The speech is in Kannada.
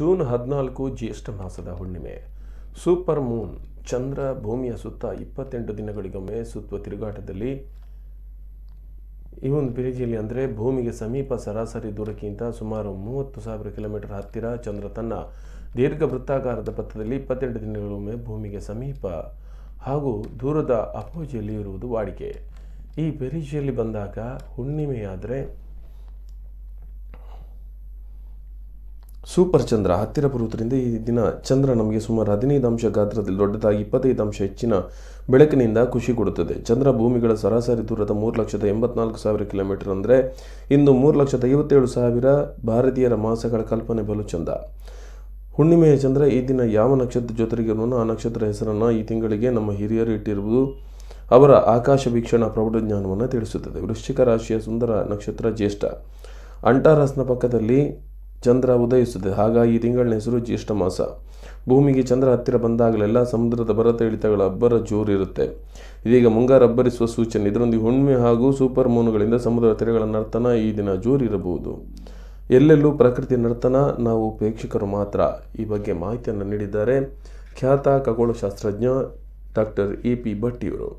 ಜೂನ್ ಹದಿನಾಲ್ಕು ಜ್ಯೇಷ್ಠ ಮಾಸದ ಹುಣ್ಣಿಮೆ ಸೂಪರ್ ಮೂನ್ ಚಂದ್ರ ಭೂಮಿಯ ಸುತ್ತ ಇಪ್ಪತ್ತೆಂಟು ದಿನಗಳಿಗೊಮ್ಮೆ ಸುತ್ತುವ ತಿರುಗಾಟದಲ್ಲಿ ಈ ಒಂದು ಪೇಜಿಯಲ್ಲಿ ಅಂದರೆ ಭೂಮಿಗೆ ಸಮೀಪ ಸರಾಸರಿ ದೂರಕ್ಕಿಂತ ಸುಮಾರು ಮೂವತ್ತು ಸಾವಿರ ಕಿಲೋಮೀಟರ್ ಹತ್ತಿರ ಚಂದ್ರ ತನ್ನ ದೀರ್ಘ ವೃತ್ತಾಕಾರದ ಪಥದಲ್ಲಿ ಇಪ್ಪತ್ತೆಂಟು ದಿನಗಳಿಗೊಮ್ಮೆ ಭೂಮಿಗೆ ಸಮೀಪ ಹಾಗೂ ದೂರದ ಅಪೋಜಿಯಲ್ಲಿ ಇರುವುದು ವಾಡಿಕೆ ಈ ಪೆರಿಜಿಯಲ್ಲಿ ಬಂದಾಗ ಹುಣ್ಣಿಮೆಯಾದರೆ ಸೂಪರ್ ಚಂದ್ರ ಹತ್ತಿರ ಬರುವುದರಿಂದ ಈ ದಿನ ಚಂದ್ರ ನಮಗೆ ಸುಮಾರು ಹದಿನೈದು ಅಂಶ ಗಾತ್ರದಲ್ಲಿ ದೊಡ್ಡದಾಗಿ ಇಪ್ಪತ್ತೈದು ಅಂಶ ಹೆಚ್ಚಿನ ಬೆಳಕಿನಿಂದ ಖುಷಿ ಕೊಡುತ್ತದೆ ಚಂದ್ರ ಭೂಮಿಗಳ ಸರಾಸರಿ ದೂರದ ಮೂರು ಲಕ್ಷದ ಎಂಬತ್ನಾಲ್ಕು ಸಾವಿರ ಕಿಲೋಮೀಟರ್ ಅಂದರೆ ಇಂದು ಮೂರು ಲಕ್ಷದ ಐವತ್ತೇಳು ಸಾವಿರ ಭಾರತೀಯರ ಮಾಸಗಳ ಕಲ್ಪನೆ ಬಲು ಚಂದ ಹುಣ್ಣಿಮೆಯ ಚಂದ್ರ ಈ ದಿನ ಯಾವ ನಕ್ಷತ್ರ ಜೊತೆಗೆ ಆ ನಕ್ಷತ್ರ ಹೆಸರನ್ನು ಈ ತಿಂಗಳಿಗೆ ನಮ್ಮ ಹಿರಿಯರು ಇಟ್ಟಿರುವುದು ಅವರ ಆಕಾಶ ವೀಕ್ಷಣಾ ಜ್ಞಾನವನ್ನು ತಿಳಿಸುತ್ತದೆ ವೃಶ್ಚಿಕ ರಾಶಿಯ ಸುಂದರ ನಕ್ಷತ್ರ ಜ್ಯೇಷ್ಠ ಅಂಟಾರಸ್ನ ಪಕ್ಕದಲ್ಲಿ ಚಂದ್ರ ಉದಯಿಸುತ್ತದೆ ಹಾಗಾಗಿ ಈ ತಿಂಗಳಿನ ಹೆಸರು ಜ್ಯೇಷ್ಠ ಮಾಸ ಭೂಮಿಗೆ ಚಂದ್ರ ಹತ್ತಿರ ಬಂದಾಗಲೆಲ್ಲ ಸಮುದ್ರದ ಭರತ ಇಳಿತಗಳ ಅಬ್ಬರ ಜೋರಿರುತ್ತೆ ಇದೀಗ ಮುಂಗಾರು ಅಬ್ಬರಿಸುವ ಸೂಚನೆ ಇದರೊಂದಿಗೆ ಹುಣ್ಣಿಮೆ ಹಾಗೂ ಸೂಪರ್ ಮೂನುಗಳಿಂದ ಸಮುದ್ರ ತೆರೆಗಳ ನರ್ತನ ಈ ದಿನ ಜೋರಿರಬಹುದು ಎಲ್ಲೆಲ್ಲೂ ಪ್ರಕೃತಿ ನರ್ತನ ನಾವು ಪ್ರೇಕ್ಷಕರು ಮಾತ್ರ ಈ ಬಗ್ಗೆ ಮಾಹಿತಿಯನ್ನು ನೀಡಿದ್ದಾರೆ ಖ್ಯಾತ ಖಗೋಳಶಾಸ್ತ್ರಜ್ಞ ಡಾಕ್ಟರ್ ಎ ಪಿ ಭಟ್ಟಿಯವರು